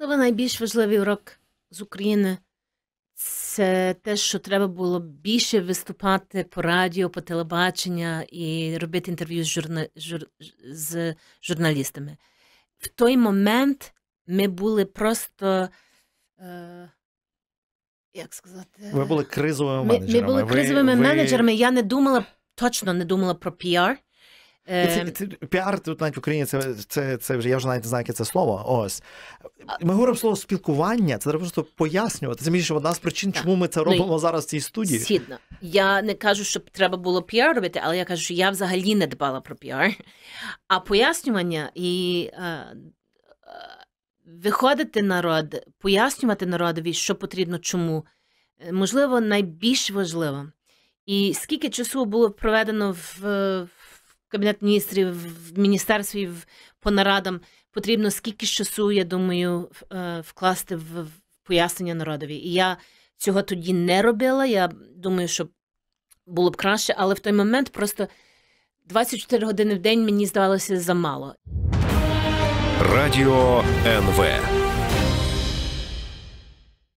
Саме найбільш важливий урок з України це те, що треба було більше виступати по радіо, по телебаченню і робити інтерв'ю з, журна... жур... з журналістами. В той момент ми були просто. Е... Як сказати, ви були кризовими менеджерами. Ми, ми були кризовими ви, менеджерами. Я не думала, точно не думала про піар. І ну, е, це, і це піар тут навіть в Україні це це, це вже я вже навіть не знаю, яке це слово. Ось ми говоримо слово спілкування. Це треба просто пояснювати. Це між одна з причин, так. чому ми це ну, робимо ну, зараз в цій студії. Сідно. Я не кажу, що треба було піар робити, але я кажу, що я взагалі не дбала про піар. А пояснювання і а, е, е, виходити народ, пояснювати народові, що потрібно, чому можливо найбільш важливо. І скільки часу було проведено в. Кабінет міністрів в міністерстві по нарадам потрібно скільки часу, я думаю, е, вкласти в пояснення народові. І я цього тоді не робила. Я думаю, що було б краще, але в той момент просто 24 години в день мені здавалося замало. Радіо НВ.